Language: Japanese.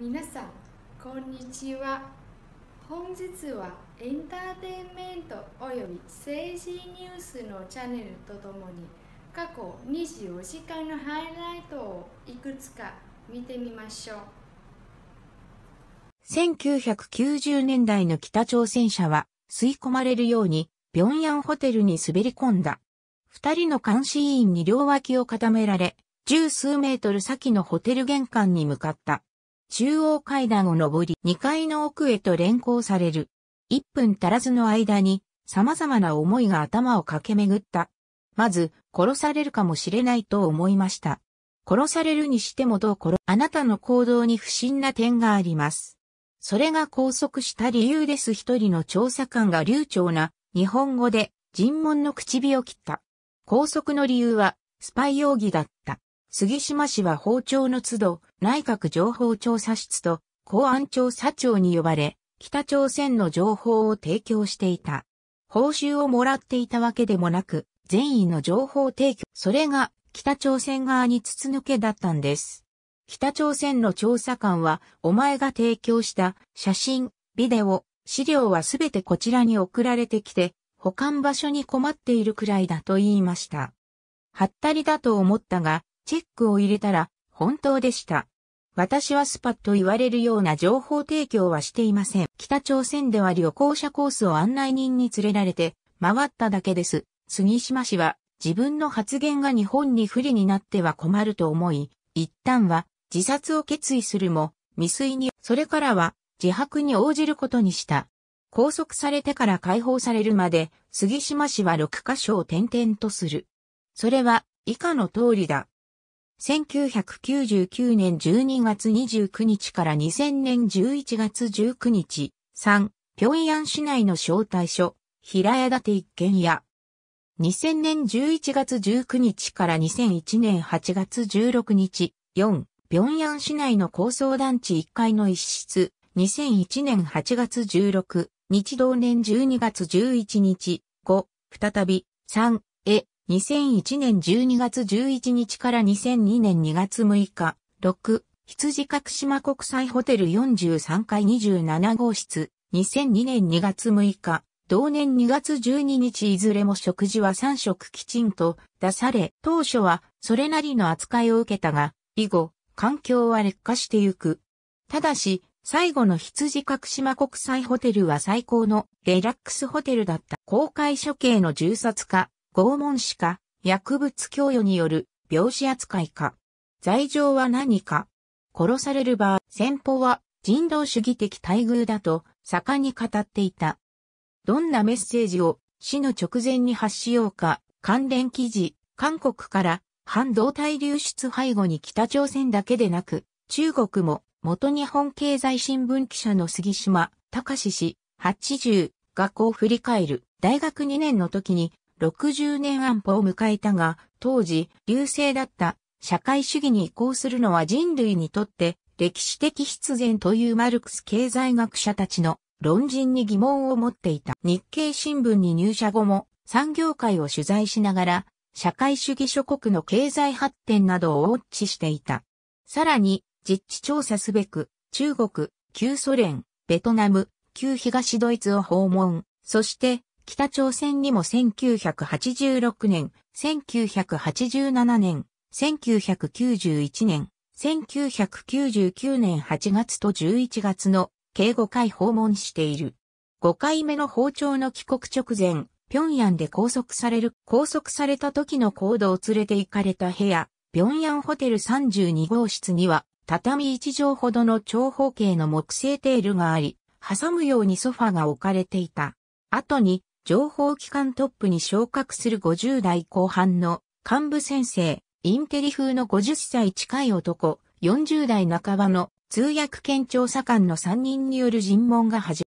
皆さんこんにちは本日はエンターテインメントおよび政治ニュースのチャンネルとともに過去24時間のハイライトをいくつか見てみましょう1990年代の北朝鮮社は吸い込まれるように平壌ホテルに滑り込んだ二人の監視員に両脇を固められ十数メートル先のホテル玄関に向かった中央階段を上り、2階の奥へと連行される。1分足らずの間に、様々な思いが頭を駆け巡った。まず、殺されるかもしれないと思いました。殺されるにしてもどう殺、あなたの行動に不審な点があります。それが拘束した理由です。一人の調査官が流暢な日本語で尋問の口火を切った。拘束の理由はスパイ容疑だった。杉島氏は包丁の都度、内閣情報調査室と公安調査庁に呼ばれ、北朝鮮の情報を提供していた。報酬をもらっていたわけでもなく、善意の情報提供、それが北朝鮮側に筒抜けだったんです。北朝鮮の調査官は、お前が提供した写真、ビデオ、資料はすべてこちらに送られてきて、保管場所に困っているくらいだと言いました。はったりだと思ったが、チェックを入れたら、本当でした。私はスパと言われるような情報提供はしていません。北朝鮮では旅行者コースを案内人に連れられて回っただけです。杉島氏は自分の発言が日本に不利になっては困ると思い、一旦は自殺を決意するも未遂に、それからは自白に応じることにした。拘束されてから解放されるまで杉島氏は6カ所を転々とする。それは以下の通りだ。1999年12月29日から2000年11月19日、3、平壌市内の招待所、平屋建て一軒家。2000年11月19日から2001年8月16日、4、平壌市内の高層団地1階の一室、2001年8月16日同年12月11日、5、再び、3、え、2001年12月11日から2002年2月6日、6、羊角島国際ホテル43階27号室、2002年2月6日、同年2月12日いずれも食事は3食きちんと出され、当初はそれなりの扱いを受けたが、以後、環境は劣化してゆく。ただし、最後の羊角島国際ホテルは最高のリラックスホテルだった公開処刑の銃殺化、拷問死か、薬物供与による病死扱いか。罪状は何か殺される場合、先方は人道主義的待遇だと盛んに語っていた。どんなメッセージを死の直前に発しようか、関連記事、韓国から半導体流出背後に北朝鮮だけでなく、中国も元日本経済新聞記者の杉島隆氏80学校を振り返る。大学2年の時に60年安保を迎えたが、当時、流星だった社会主義に移行するのは人類にとって歴史的必然というマルクス経済学者たちの論人に疑問を持っていた。日経新聞に入社後も産業界を取材しながら社会主義諸国の経済発展などをウォッチしていた。さらに実地調査すべく中国、旧ソ連、ベトナム、旧東ドイツを訪問、そして北朝鮮にも1986年、1987年、1991年、1999年8月と11月の計護回訪問している。5回目の包丁の帰国直前、平壌で拘束される、拘束された時の行動を連れて行かれた部屋、平壌ホテル32号室には、畳1畳ほどの長方形の木製テールがあり、挟むようにソファが置かれていた。後に、情報機関トップに昇格する50代後半の幹部先生、インテリ風の50歳近い男、40代半ばの通訳兼調査官の3人による尋問が始まる。